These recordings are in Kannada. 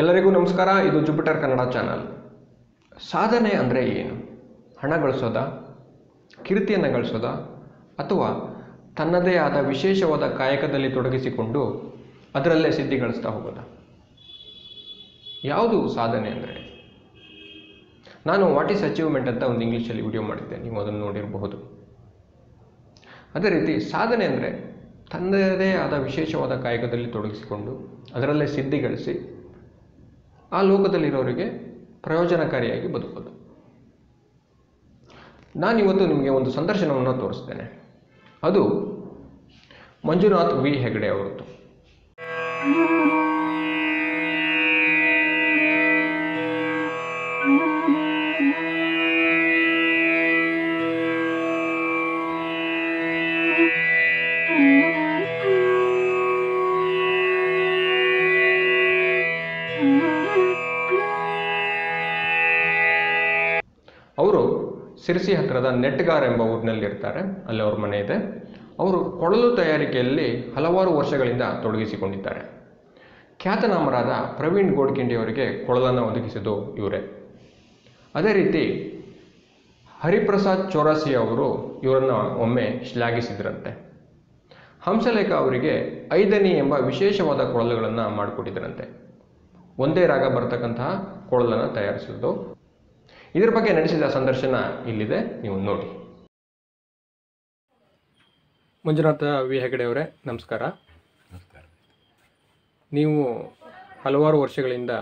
ಎಲ್ಲರಿಗೂ ನಮಸ್ಕಾರ ಇದು ಜುಪಿಟರ್ ಕನ್ನಡ ಚಾನಲ್ ಸಾಧನೆ ಅಂದರೆ ಏನು ಹಣ ಗಳಿಸೋದ ಕೀರ್ತಿಯನ್ನು ಗಳಿಸೋದ ಅಥವಾ ತನ್ನದೇ ಆದ ವಿಶೇಷವಾದ ಕಾಯಕದಲ್ಲಿ ತೊಡಗಿಸಿಕೊಂಡು ಅದರಲ್ಲೇ ಸಿದ್ಧಿ ಗಳಿಸ್ತಾ ಹೋಗೋದ ಯಾವುದು ಸಾಧನೆ ಅಂದರೆ ನಾನು ವಾಟ್ ಈಸ್ ಅಚೀವ್ಮೆಂಟ್ ಅಂತ ಒಂದು ಇಂಗ್ಲೀಷಲ್ಲಿ ವಿಡಿಯೋ ಮಾಡಿದ್ದೆ ನೀವು ಅದನ್ನು ನೋಡಿರಬಹುದು ಅದೇ ರೀತಿ ಸಾಧನೆ ಅಂದರೆ ತನ್ನದೇ ಆದ ವಿಶೇಷವಾದ ಕಾಯಕದಲ್ಲಿ ತೊಡಗಿಸಿಕೊಂಡು ಅದರಲ್ಲೇ ಸಿದ್ಧಿ ಗಳಿಸಿ ಆ ಲೋಕದಲ್ಲಿರೋರಿಗೆ ಪ್ರಯೋಜನಕಾರಿಯಾಗಿ ಬದುಕೋದು ನಾನಿವತ್ತು ನಿಮಗೆ ಒಂದು ಸಂದರ್ಶನವನ್ನು ತೋರಿಸ್ತೇನೆ ಅದು ಮಂಜುನಾಥ್ ವಿ ಹೆಗಡೆ ಅವರದ್ದು ಸಿರಿಸಿ ಹತ್ತಿರದ ನೆಟ್ಗಾರ್ ಎಂಬ ಊರಿನಲ್ಲಿರ್ತಾರೆ ಅಲ್ಲಿ ಅವ್ರ ಮನೆ ಇದೆ ಅವರು ಕೊಳಲು ತಯಾರಿಕೆಯಲ್ಲಿ ಹಲವಾರು ವರ್ಷಗಳಿಂದ ತೊಡಗಿಸಿಕೊಂಡಿದ್ದಾರೆ ಖ್ಯಾತನಾಮರಾದ ಪ್ರವೀಣ್ ಗೋಡ್ಕಿಂಡಿ ಅವರಿಗೆ ಕೊಳಲನ್ನು ಒದಗಿಸಿದ್ದು ಇವರೇ ಅದೇ ರೀತಿ ಹರಿಪ್ರಸಾದ್ ಚೌರಾಸಿ ಅವರು ಇವರನ್ನು ಒಮ್ಮೆ ಶ್ಲಾಘಿಸಿದ್ರಂತೆ ಹಂಸಲೇಖ ಅವರಿಗೆ ಐದನಿ ಎಂಬ ವಿಶೇಷವಾದ ಕೊಳಲುಗಳನ್ನು ಮಾಡಿಕೊಟ್ಟಿದ್ರಂತೆ ಒಂದೇ ರಾಗ ಬರ್ತಕ್ಕಂತಹ ಕೊಳಲನ್ನು ತಯಾರಿಸಿದ್ದು ಇದ್ರ ಬಗ್ಗೆ ನಡೆಸಿದ ಸಂದರ್ಶನ ಇಲ್ಲಿದೆ ನೀವು ನೋಡಿ ಮಂಜುನಾಥ ವಿ ಹೆಗಡೆ ಅವರೇ ನಮಸ್ಕಾರ ನೀವು ಹಲವಾರು ವರ್ಷಗಳಿಂದ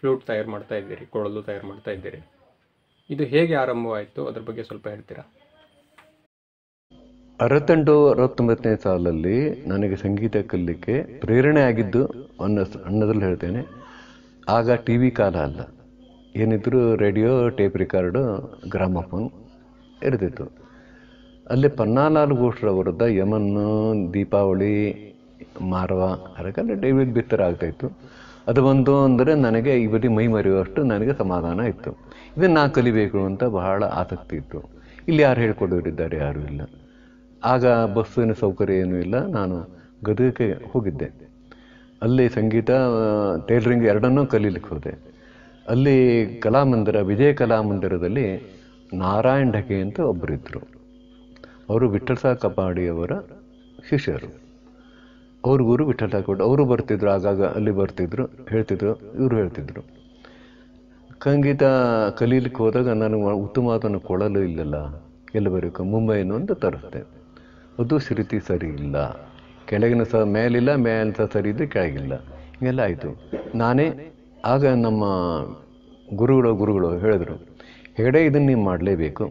ಫ್ಲೂಟ್ ತಯಾರು ಮಾಡ್ತಾ ಇದ್ದೀರಿ ಕೊಳಲು ತಯಾರು ಮಾಡ್ತಾ ಇದ್ದೀರಿ ಇದು ಹೇಗೆ ಆರಂಭವಾಯಿತು ಅದ್ರ ಬಗ್ಗೆ ಸ್ವಲ್ಪ ಹೇಳ್ತೀರಾ ಅರವತ್ತೆಂಟು ಅರವತ್ತೊಂಬತ್ತನೇ ಸಾಲಲ್ಲಿ ನನಗೆ ಸಂಗೀತ ಕಲಿಕೆ ಪ್ರೇರಣೆ ಆಗಿದ್ದು ಅನ್ನೋ ಅನ್ನೋದ್ರಲ್ಲಿ ಹೇಳ್ತೇನೆ ಆಗ ಟಿ ವಿ ಕಾಲ ಅಲ್ಲ ಏನಿದ್ರು ರೇಡಿಯೋ ಟೇಪ್ ರಿಕಾರ್ಡು ಗ್ರಾಮಫೋನ್ ಇರ್ತಿತ್ತು ಅಲ್ಲಿ ಪನ್ನಾಲಾಲ್ ಘೋಷ್ರವರದ ಯಮನ್ನು ದೀಪಾವಳಿ ಮಾರ್ವ ಅದಕ್ಕೆಲ್ಲ ಡೈಲಿ ಬಿತ್ತರ ಆಗ್ತಾಯಿತ್ತು ಅದು ಬಂತು ಅಂದರೆ ನನಗೆ ಈ ಬದಿ ಮೈ ಮರೆಯುವಷ್ಟು ನನಗೆ ಸಮಾಧಾನ ಇತ್ತು ಇದನ್ನು ನಾ ಕಲಿಬೇಕು ಅಂತ ಬಹಳ ಆಸಕ್ತಿ ಇತ್ತು ಇಲ್ಲಿ ಯಾರು ಹೇಳ್ಕೊಡೋರಿದ್ದಾರೆ ಯಾರೂ ಇಲ್ಲ ಆಗ ಬಸ್ಸಿನ ಸೌಕರ್ಯ ಏನೂ ಇಲ್ಲ ನಾನು ಗದಗಕ್ಕೆ ಹೋಗಿದ್ದೆ ಅಲ್ಲಿ ಸಂಗೀತ ಟೈಲರಿಂಗ್ ಎರಡನ್ನೂ ಕಲೀಲಿಕ್ಕೆ ಹೋದೆ ಅಲ್ಲಿ ಕಲಾಮಂದಿರ ವಿಜಯ ಕಲಾಮಂದಿರದಲ್ಲಿ ನಾರಾಯಣ್ ಢಕೆ ಅಂತ ಒಬ್ಬರಿದ್ದರು ಅವರು ಸಾ ಕಪಾಡಿಯವರ ಶಿಷ್ಯರು ಅವ್ರ ಗುರು ಸಾ ಕೋಟ ಅವರು ಬರ್ತಿದ್ರು ಆಗಾಗ ಅಲ್ಲಿ ಬರ್ತಿದ್ರು ಹೇಳ್ತಿದ್ರು ಇವರು ಹೇಳ್ತಿದ್ರು ಸಂಗೀತ ಕಲೀಲಿಕ್ಕೆ ಹೋದಾಗ ನಾನು ಅದನ್ನು ಕೊಡಲು ಇಲ್ಲಲ್ಲ ಎಲ್ಲಿ ಬರಬೇಕು ಮುಂಬೈನು ಅಂತ ತರಿಸ್ದೆ ಅದು ಸ್ಥಿತಿ ಸರಿ ಇಲ್ಲ ಕೆಳಗಿನ ಸಹ ಮೇಲಿಲ್ಲ ಮೇಲೆ ಸಹ ಸರಿ ಇದ್ದರೆ ಕೆಳಗಿಲ್ಲ ಹೀಗೆಲ್ಲ ಆಯಿತು ನಾನೇ ಆಗ ನಮ್ಮ ಗುರುಗಳು ಗುರುಗಳು ಹೇಳಿದರು ಹೆಗಡೆ ಇದನ್ನು ನೀವು ಮಾಡಲೇಬೇಕು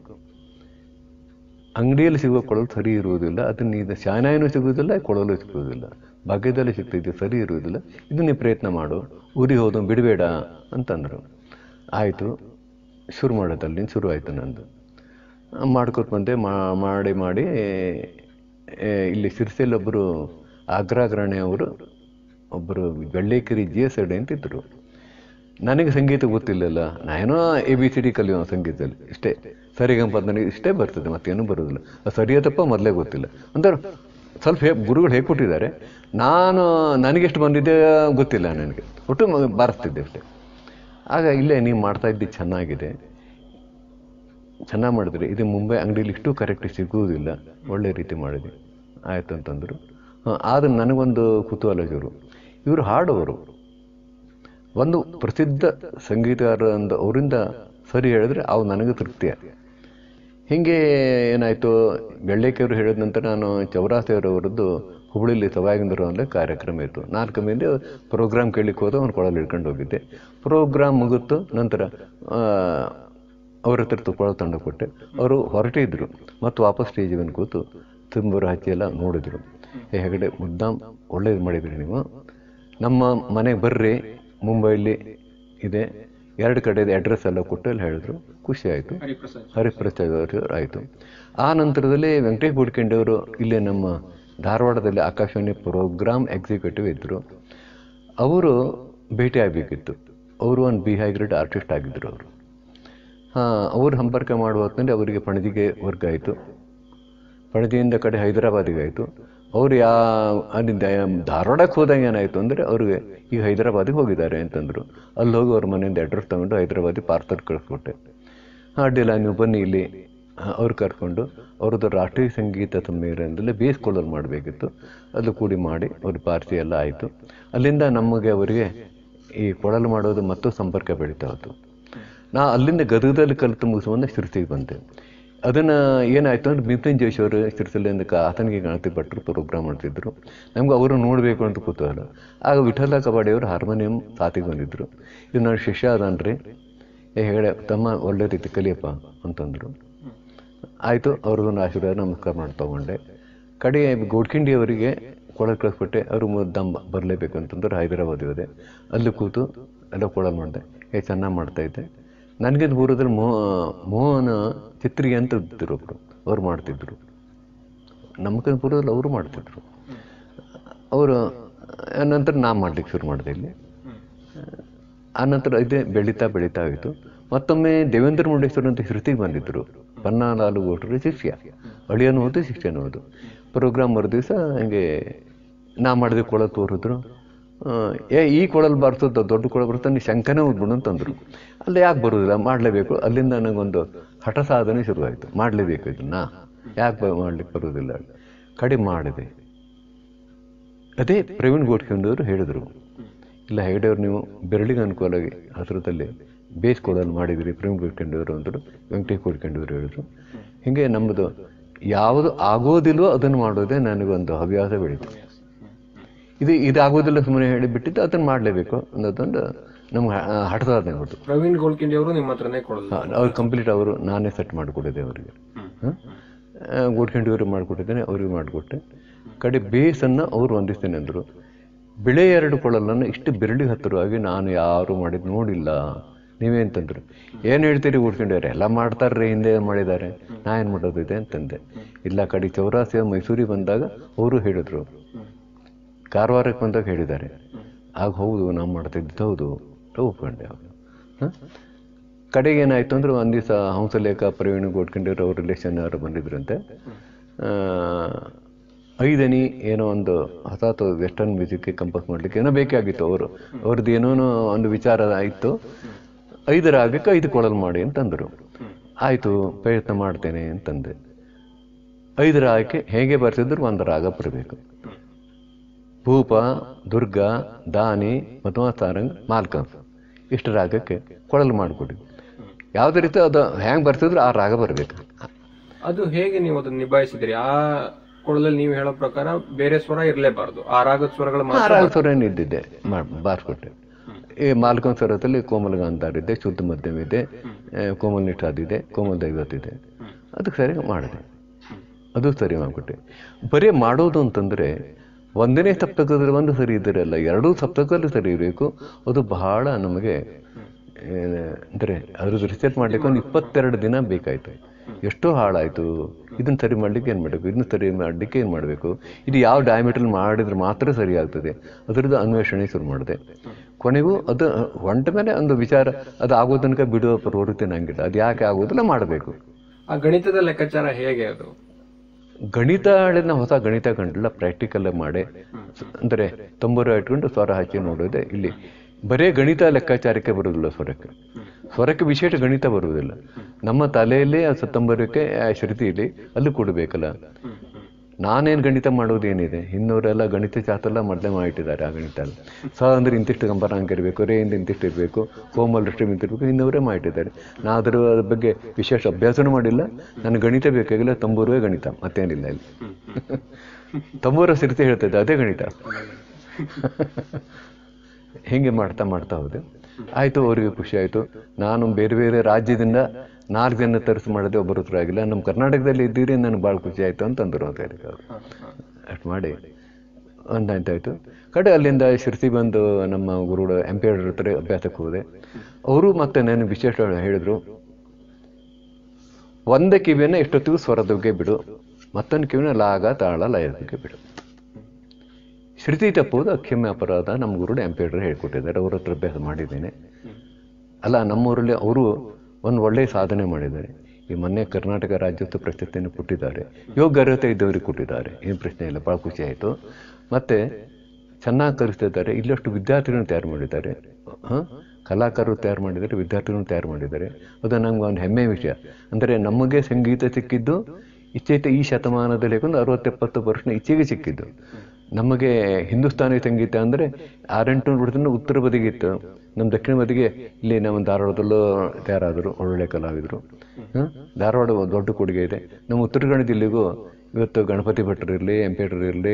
ಅಂಗಡಿಯಲ್ಲಿ ಸಿಗುವ ಕೊಳಲು ಸರಿ ಇರುವುದಿಲ್ಲ ಅದನ್ನು ಇದು ಶಾನಾಯನೂ ಸಿಗುವುದಿಲ್ಲ ಕೊಳಲು ಸಿಗುವುದಿಲ್ಲ ಭಾಗ್ಯದಲ್ಲಿ ಸಿಗ್ತೈತೆ ಸರಿ ಇರುವುದಿಲ್ಲ ಇದನ್ನೇ ಪ್ರಯತ್ನ ಮಾಡು ಊರಿಗೆ ಹೋದ ಬಿಡಬೇಡ ಅಂತಂದರು ಆಯಿತು ಶುರು ಮಾಡೋದಲ್ಲಿ ಶುರು ಆಯಿತು ನಂದು ಮಾಡ್ಕೊತ ಬಂದೆ ಮಾಡಿ ಮಾಡಿ ಇಲ್ಲಿ ಒಬ್ಬರು ಆಗ್ರಾಗ್ರಾಣೆ ಅವರು ಒಬ್ಬರು ಬೆಳ್ಳೇಕರಿ ಜಿ ಎಸ್ ಅಂತ ಇದ್ದರು ನನಗೆ ಸಂಗೀತ ಗೊತ್ತಿಲ್ಲಲ್ಲ ನಾನೇನೋ ಎ ಬಿ ಸಿ ಡಿ ಕಲಿಯೋ ಸಂಗೀತದಲ್ಲಿ ಇಷ್ಟೇ ಸರಿಗಂಪ ನನಗೆ ಇಷ್ಟೇ ಬರ್ತದೆ ಮತ್ತೇನೂ ಬರೋದಿಲ್ಲ ಸರಿಯ ಮೊದಲೇ ಗೊತ್ತಿಲ್ಲ ಅಂದರೆ ಸ್ವಲ್ಪ ಹೇ ಗುರುಗಳು ಹೇಗೆ ಕೊಟ್ಟಿದ್ದಾರೆ ನಾನು ನನಗೆಷ್ಟು ಬಂದಿದ್ದೆ ಗೊತ್ತಿಲ್ಲ ನನಗೆ ಒಟ್ಟು ಬಾರಿಸ್ತಿದ್ದೆ ಅಷ್ಟೇ ಆಗ ಇಲ್ಲೇ ನೀವು ಮಾಡ್ತಾ ಇದ್ದಿ ಚೆನ್ನಾಗಿದೆ ಚೆನ್ನಾಗಿ ಮಾಡಿದ್ರಿ ಇದು ಮುಂಬೈ ಅಂಗಡಿಯಲ್ಲಿ ಇಷ್ಟು ಕರೆಕ್ಟ್ ಸಿಗುವುದಿಲ್ಲ ಒಳ್ಳೆ ರೀತಿ ಮಾಡಿದ್ವಿ ಆಯಿತು ಅಂತಂದರು ಹಾಂ ಆದ್ರೆ ನನಗೊಂದು ಕುತೂಹಲ ಇವರು ಇವರು ಹಾಡೋರು ಒಂದು ಪ್ರಸಿದ್ಧ ಸಂಗೀತಗಾರರಿಂದ ಅವರಿಂದ ಸರಿ ಹೇಳಿದ್ರೆ ಅವು ನನಗೆ ತೃಪ್ತಿಯ ಹೀಗೆ ಏನಾಯಿತು ಗಳ್ಳೆಕೆಯವರು ಹೇಳಿದ ನಂತರ ನಾನು ಚೌರಾಸೆಯವರವರದ್ದು ಹುಬ್ಬಳ್ಳಿಲಿ ಸವಾಯಗಂದರು ಅಂದರೆ ಕಾರ್ಯಕ್ರಮ ಇತ್ತು ನಾಲ್ಕು ಮೇಲೆ ಪ್ರೋಗ್ರಾಮ್ ಕೇಳಲಿಕ್ಕೆ ಹೋದ ಅವ್ನು ಕೊಳಲು ಹಿಡ್ಕೊಂಡು ಹೋಗಿದ್ದೆ ಪ್ರೋಗ್ರಾಮ್ ಮುಗಿತು ನಂತರ ಅವ್ರ ಹತ್ರ ತುಪ್ಪಳ ತಂಡ ಕೊಟ್ಟೆ ಅವರು ಹೊರಟಿದ್ರು ಮತ್ತು ವಾಪಸ್ ಸ್ಟೇಜ್ ಬಂದು ಕೂತು ತುಂಬರು ಹಚ್ಚಿ ಎಲ್ಲ ನೋಡಿದರು ಹೇಗಡೆ ಮುದ್ದಾಮ್ ಒಳ್ಳೇದು ಮಾಡಿದ್ರಿ ನೀವು ನಮ್ಮ ಮನೆಗೆ ಬರ್ರಿ ಮುಂಬೈಲಿ ಇದೆ ಎರಡು ಕಡೆದು ಅಡ್ರೆಸ್ ಎಲ್ಲ ಕೊಟ್ಟು ಅಲ್ಲಿ ಹೇಳಿದ್ರು ಖುಷಿ ಆಯಿತು ಹರಿಪ್ರಸಾದ್ ಅವರು ಆಯಿತು ಆ ನಂತರದಲ್ಲಿ ವೆಂಕಟೇಶ್ ಅವರು ಇಲ್ಲಿ ನಮ್ಮ ಧಾರವಾಡದಲ್ಲಿ ಆಕಾಶವಾಣಿ ಪ್ರೋಗ್ರಾಮ್ ಎಕ್ಸಿಕ್ಯೂಟಿವ್ ಇದ್ದರು ಅವರು ಭೇಟಿ ಆಗಬೇಕಿತ್ತು ಅವರು ಒಂದು ಗ್ರೇಡ್ ಆರ್ಟಿಸ್ಟ್ ಆಗಿದ್ದರು ಅವರು ಹಾಂ ಅವರು ಸಂಪರ್ಕ ಮಾಡುವ ಹೊತ್ತಿನಲ್ಲಿ ಅವರಿಗೆ ಪಣಜಿಗೆ ವರ್ಕ್ ಆಯಿತು ಪಣಜಿಯಿಂದ ಕಡೆ ಹೈದರಾಬಾದಿಗೆ ಆಯಿತು ಅವ್ರು ಯಾ ಅಲ್ಲಿ ಧಾರವಾಡಕ್ಕೆ ಹೋದಾಗ ಏನಾಯಿತು ಅಂದರೆ ಅವ್ರಿಗೆ ಈಗ ಹೈದರಾಬಾದಿಗೆ ಹೋಗಿದ್ದಾರೆ ಅಂತಂದರು ಅಲ್ಲಿ ಹೋಗಿ ಅವ್ರ ಮನೆಯಿಂದ ಅಡ್ರೆಸ್ ತೊಗೊಂಡು ಹೈದರಾಬಾದಿ ಪಾರ್ಸಲ್ ಕಳಿಸ್ಕೊಟ್ಟೆ ಅಡ್ಡಿಲ್ಲ ನೀವು ಬನ್ನಿ ಇಲ್ಲಿ ಅವ್ರು ಕರ್ಕೊಂಡು ಅವ್ರದ್ದು ರಾಷ್ಟ್ರೀಯ ಸಂಗೀತ ಸಮ್ಮೇಳನದಲ್ಲಿ ಬೇಸ್ಕೊಳ್ಳೋದು ಮಾಡಬೇಕಿತ್ತು ಅದು ಕೂಡಿ ಮಾಡಿ ಅವ್ರ ಪಾರ್ಟಿ ಎಲ್ಲ ಆಯಿತು ಅಲ್ಲಿಂದ ನಮಗೆ ಅವರಿಗೆ ಈ ಕೊಡಲು ಮಾಡೋದು ಮತ್ತು ಸಂಪರ್ಕ ಬೆಳೀತಾ ಇತ್ತು ನಾ ಅಲ್ಲಿಂದ ಗದಗದಲ್ಲಿ ಕಲಿತು ಮುಗಿಸ್ಬಂದು ಶಿರ್ಸಿಗೆ ಬಂದೆ ಅದನ್ನು ಏನಾಯಿತು ಅಂದ್ರೆ ಬಿಪಿನ್ ಜೋಶಿ ಅವರು ಚಿತ್ರಸಲೆಯಿಂದ ಆತನಿಗೆ ಗಣತಿ ಭಟ್ರು ಪ್ರೋಗ್ರಾಮ್ ಮಾಡ್ತಿದ್ರು ನಮ್ಗೆ ಅವರು ನೋಡಬೇಕು ಅಂತ ಕೂತಲ್ಲ ಆಗ ವಿಠಲ ಕಬಾಡಿಯವರು ಹಾರ್ಮೋನಿಯಂ ಸಾತಿಗೆ ಬಂದಿದ್ದರು ಇದು ನನ್ನ ಶಿಷ್ಯ ಅದನ್ರಿ ಹೇಳ ತಮ್ಮ ಒಳ್ಳೆ ರೀತಿ ಕಲಿಯಪ್ಪ ಅಂತಂದರು ಆಯಿತು ಅವ್ರದ್ದೊಂದು ಆಶೀರ್ವಾದ ನಮಸ್ಕಾರ ಮಾಡಿ ತಗೊಂಡೆ ಕಡೆ ಗೋಡ್ಕಿಂಡಿಯವರಿಗೆ ಅವರಿಗೆ ಕೊಳಲು ಕಳಿಸ್ಬಿಟ್ಟೆ ಅವರು ದಮ್ ಬರಲೇಬೇಕು ಅಂತಂದ್ರೆ ಹೈದರಾಬಾದ್ ಹೋದೆ ಅಲ್ಲಿ ಕೂತು ಎಲ್ಲ ಕೊಳಲು ಮಾಡಿದೆ ಏ ಚೆನ್ನಾಗಿ ಮಾಡ್ತಾಯಿದ್ದೆ ನನಗೆ ಪೂರ್ವದಲ್ಲಿ ಮೋ ಮೋಹನ ಚಿತ್ರಿಗೆ ಅಂತ ಇದ್ದರು ಒಬ್ಬರು ಅವ್ರು ಮಾಡ್ತಿದ್ರು ನಮ್ಮ ಪೂರ್ವದಲ್ಲಿ ಅವರು ಮಾಡ್ತಿದ್ರು ಅವರು ನಂತರ ನಾ ಮಾಡ್ಲಿಕ್ಕೆ ಶುರು ಮಾಡಿದೆ ಇಲ್ಲಿ ಆನಂತರ ಇದೇ ಬೆಳೀತಾ ಬೆಳೀತಾ ಆಯಿತು ಮತ್ತೊಮ್ಮೆ ದೇವೇಂದ್ರ ಮುಂಡೇಶ್ವರ ಅಂತ ಶ್ರುತಿಗೆ ಬಂದಿದ್ದರು ಪನ್ನಾಲಾಲು ಗೋಟ್ರ ಶಿಷ್ಯ ಅಳಿಯನ್ನು ಓದು ಶಿಷ್ಯನೋದು ಓದು ಪ್ರೋಗ್ರಾಮ್ ಮರು ದಿವಸ ಹಂಗೆ ನಾ ಮಾಡಿದ ಕೊಳ ತೋರಿದ್ರು ಏ ಈ ಕೊಡಲು ಬರ್ತದ ದೊಡ್ಡ ಕೊಳಲು ಬರ್ತದೆ ನೀ ಶಂಕನೇ ಉದ್ಬಿಡು ಅಂತಂದರು ಅಲ್ಲಿ ಯಾಕೆ ಬರೋದಿಲ್ಲ ಮಾಡಲೇಬೇಕು ಅಲ್ಲಿಂದ ನನಗೊಂದು ಹಠ ಸಾಧನೆ ಶುರುವಾಯಿತು ಮಾಡಲೇಬೇಕು ಇದನ್ನು ಯಾಕೆ ಮಾಡ್ಲಿಕ್ಕೆ ಬರೋದಿಲ್ಲ ಕಡಿಮೆ ಮಾಡಿದೆ ಅದೇ ಪ್ರವೀಣ್ ಗೋಟ್ಕೊಂಡವರು ಹೇಳಿದರು ಇಲ್ಲ ಹೆಗಡೆಯವ್ರು ನೀವು ಬೆರಳಿಗೆ ಆಗಿ ಹತ್ರದಲ್ಲಿ ಬೇಸ್ ಕೊಡಲು ಮಾಡಿದಿರಿ ಪ್ರವೀಣ್ ಗೋಡ್ಕೆಂಡವರು ಅಂದರು ವೆಂಕಟೇಶ್ ಗೋಡ್ಕೆಂಡವರು ಹೇಳಿದರು ಹೀಗೆ ನಮ್ಮದು ಯಾವುದು ಆಗೋದಿಲ್ವೋ ಅದನ್ನು ಮಾಡೋದೇ ನನಗೊಂದು ಹವ್ಯಾಸ ಬೆಳೀತು ಇದು ಇದಾಗೋದಿಲ್ಲ ಸುಮ್ಮನೆ ಹೇಳಿ ಬಿಟ್ಟಿದ್ದು ಅದನ್ನ ಮಾಡಲೇಬೇಕು ಅನ್ನೋದೊಂದು ನಮ್ಗೆ ಹಠದಾರ್ನೆ ಪ್ರವೀಣ್ ಗೋಲ್ಕಿಂಡಿ ಅವರು ನಿಮ್ಮ ಹತ್ರನೇ ಕೊಡೋದು ಅವ್ರು ಕಂಪ್ಲೀಟ್ ಅವರು ನಾನೇ ಸೆಟ್ ಮಾಡಿಕೊಟ್ಟಿದ್ದೆ ಅವರಿಗೆ ಗೋಡ್ಕಿಂಡಿ ಅವರು ಮಾಡಿಕೊಟ್ಟಿದ್ದೇನೆ ಅವ್ರಿಗೆ ಮಾಡಿಕೊಟ್ಟೆ ಕಡೆ ಬೇಸನ್ನು ಅವರು ಹೊಂದಿಸ್ತೇನೆ ಅಂದರು ಬೆಳೆ ಎರಡು ಕೊಳಲನ್ನು ಇಷ್ಟು ಬೆರಳಿ ಹತ್ತಿರವಾಗಿ ನಾನು ಯಾರು ಮಾಡಿದ್ದು ನೋಡಿಲ್ಲ ನೀವೇಂತಂದರು ಏನು ಹೇಳ್ತೀರಿ ಅವರು ಎಲ್ಲ ಮಾಡ್ತಾರ್ರಿ ಹಿಂದೆ ಮಾಡಿದ್ದಾರೆ ನಾ ಏನು ಮಾಡೋದಿದೆ ಅಂತಂದೆ ಇಲ್ಲ ಕಡೆ ಚೌರಾಸಿಯ ಮೈಸೂರಿಗೆ ಬಂದಾಗ ಅವರು ಹೇಳಿದ್ರು ಅವರು ಕಾರವಾರಕ್ಕೆ ಬಂದಾಗ ಹೇಳಿದ್ದಾರೆ ಆಗ ಹೌದು ನಾವು ಮಾಡ್ತಿದ್ದು ಹೌದು ಒಪ್ಕೊಂಡೆ ಅವರು ಹಾಂ ಕಡೆಗೆ ಏನಾಯಿತು ಅಂದ್ರೆ ಒಂದು ದಿವಸ ಹಂಸಲೇಖ ಪ್ರವೀಣ್ ಗೋಡ್ಕಂಡಿರೋ ಅವ್ರ ರಿಲೇಷನ್ ಯಾರು ಬಂದಿದ್ರಂತೆ ಐದನಿ ಏನೋ ಒಂದು ಹಠಾತ್ ವೆಸ್ಟರ್ನ್ ಮ್ಯೂಸಿಕ್ಗೆ ಕಂಪೋಸ್ ಮಾಡಲಿಕ್ಕೆ ಏನೋ ಬೇಕಾಗಿತ್ತು ಅವರು ಅವ್ರದ್ದು ಏನೋ ಒಂದು ವಿಚಾರ ಆಯಿತು ಐದರ ಆಗಬೇಕು ಐದು ಕೊಳಲು ಮಾಡಿ ಅಂತಂದರು ಆಯಿತು ಪ್ರಯತ್ನ ಮಾಡ್ತೇನೆ ಅಂತಂದೆ ಐದರ ಆಯ್ಕೆ ಹೇಗೆ ಬರ್ತಿದ್ರು ಒಂದು ರಾಗ ಬರಬೇಕು ಭೂಪ ದುರ್ಗಾ ದಾನಿ ಮಧುಮಾ ಸಾರಂಗ್ ಮಾಲ್ಕ ಇಷ್ಟು ರಾಗಕ್ಕೆ ಕೊಳಲು ಮಾಡಿಕೊಡಿ ಯಾವುದೇ ರೀತಿ ಅದು ಹ್ಯಾಂಗೆ ಬರ್ತಿದ್ರೆ ಆ ರಾಗ ಬರಬೇಕು ಅದು ಹೇಗೆ ನೀವು ಅದನ್ನು ನಿಭಾಯಿಸಿದ್ರಿ ಆ ಕೊಳಲಲ್ಲಿ ನೀವು ಹೇಳೋ ಪ್ರಕಾರ ಬೇರೆ ಸ್ವರ ಇರಲೇಬಾರ್ದು ಆ ರಾಗದ ಸ್ವರಗಳು ಆ ರಾಗ ಸ್ವರ ಇದ್ದಿದ್ದೆ ಬಾರಿಸ್ಕೊಟ್ಟೆ ಈ ಮಾಲ್ಕ ಸ್ವರದಲ್ಲಿ ಕೋಮಲ ಗಾಂಧಾರ ಇದೆ ಶುದ್ಧ ಮಧ್ಯಮ ಇದೆ ಕೋಮಲ್ ಕೋಮಲ ಕೋಮಲ್ ದೈವತ್ತಿದೆ ಅದಕ್ಕೆ ಸರಿ ಮಾಡಿದೆ ಅದು ಸರಿ ಮಾಡಿಕೊಟ್ಟೆ ಬರೀ ಮಾಡೋದು ಅಂತಂದರೆ ಒಂದನೇ ಸಪ್ತಕದಲ್ಲಿ ಒಂದು ಸರಿ ಅಲ್ಲ ಎರಡೂ ಸಪ್ತಕದಲ್ಲಿ ಸರಿ ಇರಬೇಕು ಅದು ಬಹಳ ನಮಗೆ ಅಂದರೆ ಅದ್ರದ್ದು ರಿಸರ್ಚ್ ಮಾಡಲಿಕ್ಕೆ ಒಂದು ಇಪ್ಪತ್ತೆರಡು ದಿನ ಬೇಕಾಯಿತು ಎಷ್ಟೋ ಹಾಳಾಯಿತು ಇದನ್ನು ಸರಿ ಮಾಡಲಿಕ್ಕೆ ಏನು ಮಾಡಬೇಕು ಇದನ್ನು ಸರಿ ಮಾಡಲಿಕ್ಕೆ ಏನು ಮಾಡಬೇಕು ಇದು ಯಾವ ಡಯಾಮೀಟ್ರಲ್ಲಿ ಮಾಡಿದ್ರೆ ಮಾತ್ರ ಸರಿ ಆಗ್ತದೆ ಅದರದ್ದು ಅನ್ವೇಷಣೆ ಶುರು ಮಾಡಿದೆ ಕೊನೆಗೂ ಅದು ಹೊಂಟ ಮೇಲೆ ಒಂದು ವಿಚಾರ ಅದು ಆಗೋ ತನಕ ಬಿಡುವ ಪ್ರವೃತ್ತಿ ನಂಗಿಲ್ಲ ಅದು ಯಾಕೆ ಆಗೋದಿಲ್ಲ ಮಾಡಬೇಕು ಆ ಗಣಿತದ ಲೆಕ್ಕಾಚಾರ ಹೇಗೆ ಅದು ಗಣಿತ ಗಣಿತಾಳಿನ ಹೊಸ ಗಣಿತ ಕಂಡಿಲ್ಲ ಪ್ರಾಕ್ಟಿಕಲ್ ಮಾಡಿ ಅಂದರೆ ತಂಬೂರ ಇಟ್ಕೊಂಡು ಸ್ವರ ಹಚ್ಚಿ ನೋಡೋದೆ ಇಲ್ಲಿ ಬರೇ ಗಣಿತ ಲೆಕ್ಕಾಚಾರಕ್ಕೆ ಬರುವುದಿಲ್ಲ ಸ್ವರಕ್ಕೆ ಸ್ವರಕ್ಕೆ ವಿಶೇಷ ಗಣಿತ ಬರುವುದಿಲ್ಲ ನಮ್ಮ ತಲೆಯಲ್ಲಿ ಆ ಸತ್ತಂಬರಕ್ಕೆ ಆ ಇಲ್ಲಿ ಅಲ್ಲಿ ಕೊಡಬೇಕಲ್ಲ ನಾನೇನು ಗಣಿತ ಮಾಡೋದೇನಿದೆ ಇನ್ನವರೆಲ್ಲ ಗಣಿತ ಚಾತೆಲ್ಲ ಮೊದಲೇ ಮಾಡಿಟ್ಟಿದ್ದಾರೆ ಆ ಗಣಿತ ಎಲ್ಲ ಸ ಅಂದರೆ ಇಂತಿಷ್ಟು ಹಂಗೆ ಇರಬೇಕು ರೇ ಇಂದ ಇಂತಿಷ್ಟು ಇರಬೇಕು ಕೋಮಲ್ ರಿಷ್ಟ್ರೀಮ್ ಇಂತಿರಬೇಕು ಇನ್ನವರೇ ಮಾಡಿಟ್ಟಿದ್ದಾರೆ ನಾನು ಅದರ ಬಗ್ಗೆ ವಿಶೇಷ ಅಭ್ಯಾಸನೂ ಮಾಡಿಲ್ಲ ನಾನು ಗಣಿತ ಬೇಕಾಗಿಲ್ಲ ತಂಬೂರೇ ಗಣಿತ ಮತ್ತೇನಿಲ್ಲ ಇಲ್ಲಿ ತಂಬೂರ ಸಿರಿತೆ ಹೇಳ್ತಿದ್ದೆ ಅದೇ ಗಣಿತ ಹೀಗೆ ಮಾಡ್ತಾ ಮಾಡ್ತಾ ಹೋದೆ ಆಯಿತು ಅವರಿಗೆ ಖುಷಿ ಆಯಿತು ನಾನು ಬೇರೆ ಬೇರೆ ರಾಜ್ಯದಿಂದ ನಾಲ್ಕು ಜನ ತರಿಸ್ ಮಾಡೋದೇ ಒಬ್ಬರು ಹತ್ರ ಆಗಿಲ್ಲ ನಮ್ಮ ಕರ್ನಾಟಕದಲ್ಲಿ ಇದ್ದೀರಿ ನನಗೆ ಭಾಳ ಖುಷಿ ಆಯಿತು ಅಂದರು ಅಂತ ಅವರು ಅಷ್ಟು ಮಾಡಿ ಅಂತಾಯ್ತಾಯಿತು ಕಡೆ ಅಲ್ಲಿಂದ ಶಿರ್ಸಿ ಬಂದು ನಮ್ಮ ಗುರುಗಳು ಎಂಪೇಡರ್ ಹತ್ರ ಅಭ್ಯಾಸಕ್ಕೆ ಹೋದೆ ಅವರು ಮತ್ತೆ ನಾನು ವಿಶೇಷ ಹೇಳಿದರು ಒಂದೇ ಕಿವಿಯನ್ನು ಎಷ್ಟೊತ್ತಿಗೂ ಸ್ವರದೊಗ್ಗೆ ಬಿಡು ಮತ್ತೊಂದು ಕಿವಿನ ಲಾಗ ತಾಳ ಲಯದೊಗ್ಗೆ ಬಿಡು ಶ್ರುತಿ ತಪ್ಪುವುದು ಅಕ್ಷಮ್ಯ ಅಪರಾಧ ನಮ್ಮ ಪಿ ಎಂಪೇಡರ್ ಹೇಳ್ಕೊಟ್ಟಿದ್ದಾರೆ ಅವ್ರ ಹತ್ರ ಅಭ್ಯಾಸ ಮಾಡಿದ್ದೀನಿ ಅಲ್ಲ ನಮ್ಮೂರಲ್ಲಿ ಅವರು ಒಂದು ಒಳ್ಳೆಯ ಸಾಧನೆ ಮಾಡಿದ್ದಾರೆ ಈ ಮೊನ್ನೆ ಕರ್ನಾಟಕ ರಾಜ್ಯೋತ್ಸವ ಪ್ರಶಸ್ತಿಯನ್ನು ಕೊಟ್ಟಿದ್ದಾರೆ ಯೋಗ ಅರ್ಹತೆ ಇದ್ದವರಿಗೆ ಕೊಟ್ಟಿದ್ದಾರೆ ಏನು ಪ್ರಶ್ನೆ ಇಲ್ಲ ಭಾಳ ಖುಷಿ ಆಯಿತು ಮತ್ತು ಚೆನ್ನಾಗಿ ಕಲಿಸ್ತಿದ್ದಾರೆ ಇದ್ದಾರೆ ಇಲ್ಲಷ್ಟು ವಿದ್ಯಾರ್ಥಿಗಳನ್ನು ತಯಾರು ಮಾಡಿದ್ದಾರೆ ಹಾಂ ಕಲಾಕಾರರು ತಯಾರು ಮಾಡಿದ್ದಾರೆ ವಿದ್ಯಾರ್ಥಿಗಳನ್ನು ತಯಾರು ಮಾಡಿದ್ದಾರೆ ಅದು ನಮ್ಗೆ ಒಂದು ಹೆಮ್ಮೆ ವಿಷಯ ಅಂದರೆ ನಮಗೆ ಸಂಗೀತ ಸಿಕ್ಕಿದ್ದು ಇಚ್ಛೆ ಈ ಶತಮಾನದಲ್ಲಿ ಒಂದು ಅರವತ್ತೆಪ್ಪತ್ತು ವರ್ಷ ಇಚ್ಛೆಗೆ ಸಿಕ್ಕಿದ್ದು ನಮಗೆ ಹಿಂದೂಸ್ತಾನಿ ಸಂಗೀತ ಅಂದರೆ ಆರೆಂಟು ಉತ್ತರ ಬದಿಗಿತ್ತು ನಮ್ಮ ದಕ್ಷಿಣ ಮದಿಗೆ ಇಲ್ಲಿ ನಮ್ಮ ಧಾರವಾಡದಲ್ಲೂ ತಯಾರಾದರು ಒಳ್ಳೊಳ್ಳೆ ಕಲಾವಿದರು ಧಾರವಾಡ ದೊಡ್ಡ ಕೊಡುಗೆ ಇದೆ ನಮ್ಮ ಉತ್ತರ ಕನ್ನಡ ಜಿಲ್ಲೆಗೂ ಇವತ್ತು ಗಣಪತಿ ಭಟ್ಟರು ಇರಲಿ ಎಂ ಪೇಟರ್ ಇರಲಿ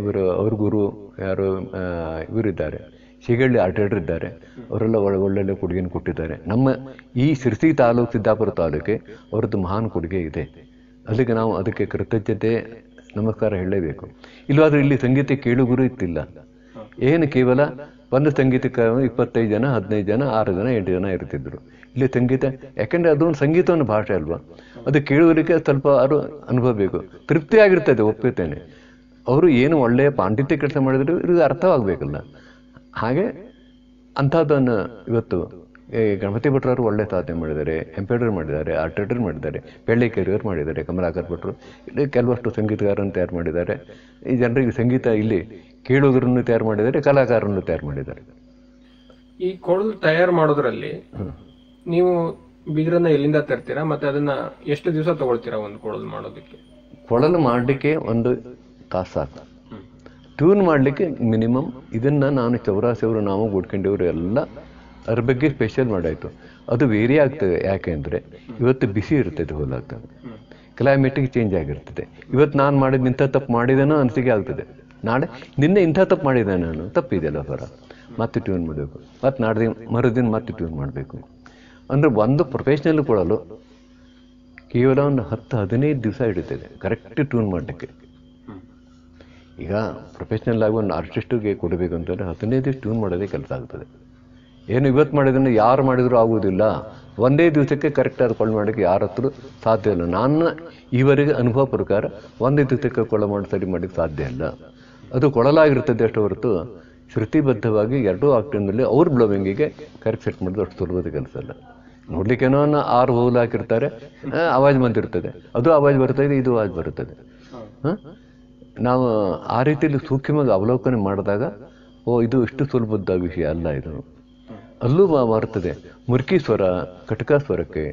ಇವರು ಅವ್ರ ಗುರು ಯಾರು ಇವರಿದ್ದಾರೆ ಶಿಗಳ್ಳಿ ಆರ್ಟೇಟರ್ ಇದ್ದಾರೆ ಅವರೆಲ್ಲ ಒಳ್ಳೆ ಒಳ್ಳೊಳ್ಳೆ ಕೊಡುಗೆಯನ್ನು ಕೊಟ್ಟಿದ್ದಾರೆ ನಮ್ಮ ಈ ಶಿರಸಿ ತಾಲೂಕು ಸಿದ್ದಾಪುರ ತಾಲೂಕಿಗೆ ಅವರದ್ದು ಮಹಾನ್ ಕೊಡುಗೆ ಇದೆ ಅದಕ್ಕೆ ನಾವು ಅದಕ್ಕೆ ಕೃತಜ್ಞತೆ ನಮಸ್ಕಾರ ಹೇಳಲೇಬೇಕು ಇಲ್ಲವಾದರೂ ಇಲ್ಲಿ ಸಂಗೀತ ಕೇಳುಗುರು ಇತ್ತಿಲ್ಲ ಏನು ಕೇವಲ ಒಂದು ಸಂಗೀತ ಇಪ್ಪತ್ತೈದು ಜನ ಹದಿನೈದು ಜನ ಆರು ಜನ ಎಂಟು ಜನ ಇರ್ತಿದ್ರು ಇಲ್ಲಿ ಸಂಗೀತ ಯಾಕೆಂದರೆ ಅದೊಂದು ಸಂಗೀತವನ್ನು ಭಾಷೆ ಅಲ್ವಾ ಅದು ಕೇಳುವುದಕ್ಕೆ ಸ್ವಲ್ಪ ಅದು ಅನುಭವ ಬೇಕು ತೃಪ್ತಿಯಾಗಿರ್ತದೆ ಒಪ್ಪುತ್ತೇನೆ ಅವರು ಏನು ಒಳ್ಳೆಯ ಪಾಂಡಿತ್ಯ ಕೆಲಸ ಮಾಡಿದ್ರು ಇದು ಅರ್ಥವಾಗಬೇಕಲ್ಲ ಹಾಗೆ ಅಂಥದ್ದನ್ನು ಇವತ್ತು ಗಣಪತಿ ಭಟ್ರವರು ಒಳ್ಳೆ ಸಾಧನೆ ಮಾಡಿದ್ದಾರೆ ಎಂಪೇಡರ್ ಮಾಡಿದ್ದಾರೆ ಆರ್ಟೇಟರ್ ಮಾಡಿದ್ದಾರೆ ಬೆಳ್ಳಿ ಕೆರಿಯರ್ ಮಾಡಿದ್ದಾರೆ ಕಮಲಾಕರ್ ಭಟ್ರು ಇಲ್ಲಿ ಕೆಲವಷ್ಟು ಸಂಗೀತಗಾರರನ್ನು ತಯಾರು ಮಾಡಿದ್ದಾರೆ ಈ ಜನರಿಗೆ ಸಂಗೀತ ಇಲ್ಲಿ ಕೇಳುವುದರನ್ನು ತಯಾರು ಮಾಡಿದ್ದಾರೆ ಕಲಾಕಾರರನ್ನು ತಯಾರು ಮಾಡಿದ್ದಾರೆ ಈ ಕೊಳಲು ತಯಾರು ಮಾಡೋದ್ರಲ್ಲಿ ನೀವು ಬಿದಿರನ್ನ ಎಲ್ಲಿಂದ ತರ್ತೀರಾ ಮತ್ತೆ ಅದನ್ನ ಎಷ್ಟು ದಿವಸ ತಗೊಳ್ತೀರಾ ಒಂದು ಕೊಳಲು ಮಾಡೋದಕ್ಕೆ ಕೊಳಲು ಮಾಡಲಿಕ್ಕೆ ಒಂದು ತಾಸಾಗ್ತದೆ ಟ್ಯೂನ್ ಮಾಡಲಿಕ್ಕೆ ಮಿನಿಮಮ್ ಇದನ್ನು ನಾನು ಚೌರಾಸಿಯವರು ನಾವು ಗುಡ್ಕಂಡಿಯವರು ಎಲ್ಲ ಅದ್ರ ಬಗ್ಗೆ ಸ್ಪೆಷಲ್ ಮಾಡಾಯಿತು ಅದು ವೇರಿ ಆಗ್ತದೆ ಯಾಕೆಂದರೆ ಇವತ್ತು ಬಿಸಿ ಇರ್ತದೆ ಹೋಲಾಗ್ತದೆ ಕ್ಲೈಮೇಟಿಗೆ ಚೇಂಜ್ ಆಗಿರ್ತದೆ ಇವತ್ತು ನಾನು ಮಾಡಿದ ಇಂಥ ತಪ್ಪು ಮಾಡಿದೇನೋ ಅನಿಸಿಕೆ ಆಗ್ತದೆ ನಾಳೆ ನಿನ್ನೆ ಇಂಥ ತಪ್ಪು ಮಾಡಿದೆ ನಾನು ತಪ್ಪಿದೆಯಲ್ಲ ಹೊರ ಮತ್ತೆ ಟ್ಯೂನ್ ಮಾಡಬೇಕು ಮತ್ತು ನಾಡ್ದು ಮರುದಿನ ಮತ್ತೆ ಟ್ಯೂನ್ ಮಾಡಬೇಕು ಅಂದರೆ ಒಂದು ಪ್ರೊಫೆಷ್ನಲ್ ಕೊಡಲು ಕೇವಲ ಒಂದು ಹತ್ತು ಹದಿನೈದು ದಿವಸ ಹಿಡಿತದೆ ಕರೆಕ್ಟ್ ಟ್ಯೂನ್ ಮಾಡಲಿಕ್ಕೆ ಈಗ ಪ್ರೊಫೆಷ್ನಲ್ ಆಗಿ ಒಂದು ಆರ್ಟಿಸ್ಟಿಗೆ ಕೊಡಬೇಕು ಅಂತಂದರೆ ಹದಿನೈದು ದಿವಸ ಟ್ಯೂನ್ ಮಾಡೋದೇ ಕೆಲಸ ಆಗ್ತದೆ ಏನು ಇವತ್ತು ಮಾಡಿದ್ರೆ ಯಾರು ಮಾಡಿದರೂ ಆಗುವುದಿಲ್ಲ ಒಂದೇ ದಿವಸಕ್ಕೆ ಕರೆಕ್ಟಾಗಿ ಕೊಳ್ಳೆ ಮಾಡೋಕ್ಕೆ ಯಾರ ಹತ್ರ ಸಾಧ್ಯ ಇಲ್ಲ ನಾನು ಇವರಿಗೆ ಅನುಭವ ಪ್ರಕಾರ ಒಂದೇ ದಿವಸಕ್ಕೆ ಕೊಳ್ಳೆ ಮಾಡಿ ಸರಿ ಮಾಡಲಿಕ್ಕೆ ಸಾಧ್ಯ ಇಲ್ಲ ಅದು ಕೊಳಲಾಗಿರ್ತದೆ ಅಷ್ಟು ಹೊರತು ಶ್ರುತಿಬದ್ಧವಾಗಿ ಎರಡೂ ಆಕ್ಟಿನಲ್ಲಿ ಅವ್ರ ಬ್ಲೋವಿಂಗಿಗೆ ಕರೆಕ್ಟ್ ಸೆಟ್ ಮಾಡೋದು ಅಷ್ಟು ಸುಲಭದ ಕೆಲಸ ನೋಡ್ಲಿಕ್ಕೆ ಏನೋ ಆರು ಹೋಲ್ ಹಾಕಿರ್ತಾರೆ ಆವಾಜ್ ಬಂದಿರ್ತದೆ ಅದು ಆವಾಜ್ ಬರ್ತದೆ ಇದು ಆವಾಜ್ ಬರ್ತದೆ ಹಾಂ ನಾವು ಆ ರೀತಿಯಲ್ಲಿ ಸೂಕ್ಷ್ಮವಾಗಿ ಅವಲೋಕನೆ ಮಾಡಿದಾಗ ಓ ಇದು ಇಷ್ಟು ಸುಲಭದ ವಿಷಯ ಅಲ್ಲ ಇದು ಅಲ್ಲೂ ಬರ್ತದೆ ಮುರ್ಕಿ ಸ್ವರ ಕಟಕ ಸ್ವರಕ್ಕೆ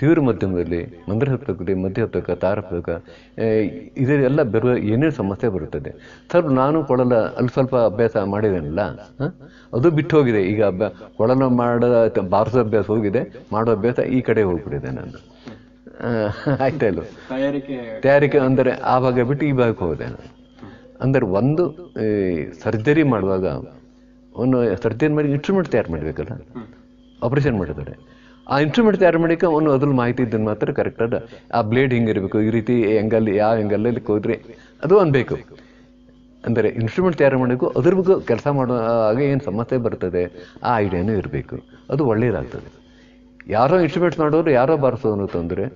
ತೀವ್ರ ಮಧ್ಯಮದಲ್ಲಿ ಮಂದ್ರ ಸಪ್ತಕದಲ್ಲಿ ಮಧ್ಯ ಸಪ್ತಕ ತಾರ ಸಪ್ತಕ ಇದೆಲ್ಲ ಬರುವ ಏನೇನು ಸಮಸ್ಯೆ ಬರುತ್ತದೆ ಸರ್ ನಾನು ಕೊಳಲ ಅಲ್ಲಿ ಸ್ವಲ್ಪ ಅಭ್ಯಾಸ ಮಾಡಿದ್ದೇನಲ್ಲ ಅದು ಬಿಟ್ಟು ಹೋಗಿದೆ ಈಗ ಕೊಳನ ಕೊಳಲ ಮಾಡೋ ಅಭ್ಯಾಸ ಹೋಗಿದೆ ಮಾಡೋ ಅಭ್ಯಾಸ ಈ ಕಡೆ ಹೋಗ್ಬಿಟ್ಟಿದೆ ನಾನು ಆಯ್ತಾ ಇಲ್ಲ ತಯಾರಿಕೆ ಅಂದರೆ ಆ ಭಾಗ ಬಿಟ್ಟು ಈ ಭಾಗಕ್ಕೆ ಹೋದೆ ನಾನು ಅಂದರೆ ಒಂದು ಸರ್ಜರಿ ಮಾಡುವಾಗ ಒಂದು ಸರ್ಜನ್ ಮಾಡಿ ಇನ್ಸ್ಟ್ರೂಮೆಂಟ್ ತಯಾರು ಮಾಡಬೇಕಲ್ಲ ಆಪ್ರೇಷನ್ ಮಾಡಿದ್ದಾರೆ ಆ ಇನ್ಸ್ಟ್ರೂಮೆಂಟ್ ತಯಾರು ಮಾಡಕ್ಕೆ ಅವನು ಅದ್ರಲ್ಲಿ ಮಾಹಿತಿ ಇದ್ದನ್ನು ಮಾತ್ರ ಕರೆಕ್ಟಾದ ಆ ಬ್ಲೇಡ್ ಹಿಂಗಿರಬೇಕು ಈ ರೀತಿ ಎಂಗಲ್ ಯಾವ ಹೆಂಗಲ್ಲಿ ಕೋದ್ರೆ ಅದು ಒಂದು ಬೇಕು ಅಂದರೆ ಇನ್ಸ್ಟ್ರೂಮೆಂಟ್ ತಯಾರು ಮಾಡಬೇಕು ಅದ್ರ ಬಗ್ಗೆ ಕೆಲಸ ಮಾಡೋ ಹಾಗೆ ಏನು ಸಮಸ್ಯೆ ಬರ್ತದೆ ಆ ಐಡಿಯಾನೂ ಇರಬೇಕು ಅದು ಒಳ್ಳೆಯದಾಗ್ತದೆ ಯಾರೋ ಇನ್ಸ್ಟ್ರೂಮೆಂಟ್ಸ್ ಮಾಡೋರು ಯಾರೋ ಬಾರಿಸೋನು ತೊಂದರೆ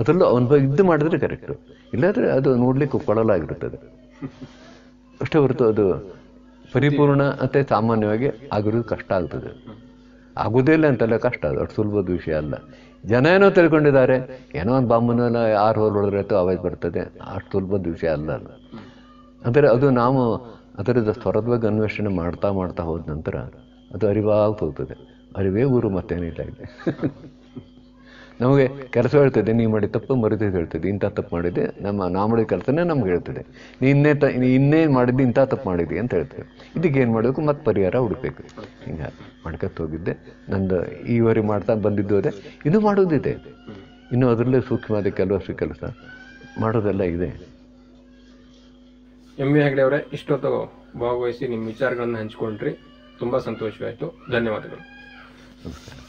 ಅದರಲ್ಲೂ ಅವನ ಇದ್ದು ಮಾಡಿದ್ರೆ ಕರೆಕ್ಟು ಇಲ್ಲಾಂದರೆ ಅದು ನೋಡಲಿಕ್ಕೆ ಕೊಳಲಾಗಿರುತ್ತದೆ ಅಷ್ಟೇ ಹೊರತು ಅದು ಪರಿಪೂರ್ಣತೆ ಸಾಮಾನ್ಯವಾಗಿ ಆಗಿರೋದು ಕಷ್ಟ ಆಗ್ತದೆ ಇಲ್ಲ ಅಂತಲ್ಲ ಕಷ್ಟ ಅದು ಅಷ್ಟು ಸುಲಭದ ವಿಷಯ ಅಲ್ಲ ಜನ ಏನೋ ತಿಳ್ಕೊಂಡಿದ್ದಾರೆ ಏನೋ ಒಂದು ಬಾಂಬನ ಯಾರು ಹೊರಡೋದ್ರೆ ಅವಾಗ ಬರ್ತದೆ ಅಷ್ಟು ಸುಲಭದ ವಿಷಯ ಅಲ್ಲ ಅಲ್ಲ ಅಂದರೆ ಅದು ನಾವು ಅದರದ ಸ್ವರದ ಬಗ್ಗೆ ಅನ್ವೇಷಣೆ ಮಾಡ್ತಾ ಮಾಡ್ತಾ ಹೋದ ನಂತರ ಅದು ಅರಿವಾಗ್ತೋಗ್ತದೆ ಅರಿವೇ ಊರು ಮತ್ತೇನಿಲ್ಲ ಇದೆ ನಮಗೆ ಕೆಲಸ ಹೇಳ್ತದೆ ನೀವು ಮಾಡಿ ತಪ್ಪು ಮರೆತು ಹೇಳ್ತದೆ ಇಂಥ ತಪ್ಪು ಮಾಡಿದೆ ನಮ್ಮ ನಾ ಮಾಡಿದ ಕೆಲಸನೇ ನಮ್ಗೆ ಹೇಳ್ತದೆ ನೀ ಇನ್ನೇ ತ ಇನ್ನೇ ಮಾಡಿದ್ದು ಇಂಥ ತಪ್ಪು ಮಾಡಿದ್ದಿ ಅಂತ ಹೇಳ್ತೇವೆ ಇದಕ್ಕೆ ಏನು ಮಾಡಬೇಕು ಮತ್ತು ಪರಿಹಾರ ಹುಡುಕಬೇಕು ಹಿಂಗೆ ಮಾಡ್ಕೊತ ಹೋಗಿದ್ದೆ ನಂದು ಈವರೆ ಮಾಡ್ತಾ ಬಂದಿದ್ದು ಅದೇ ಇನ್ನೂ ಮಾಡೋದಿದೆ ಇನ್ನೂ ಅದರಲ್ಲೇ ಸೂಕ್ಷ್ಮವಾದ ಕೆಲವಷ್ಟು ಕೆಲಸ ಮಾಡೋದೆಲ್ಲ ಇದೆ ಎಂ ವಿ ಹೆಗ್ಡೆ ಅವರೇ ಇಷ್ಟೊತ್ತು ಭಾಗವಹಿಸಿ ನಿಮ್ಮ ವಿಚಾರಗಳನ್ನು ಹಂಚಿಕೊಂಡ್ರಿ ತುಂಬ ಸಂತೋಷವಾಯಿತು ಧನ್ಯವಾದಗಳು ನಮಸ್ಕಾರ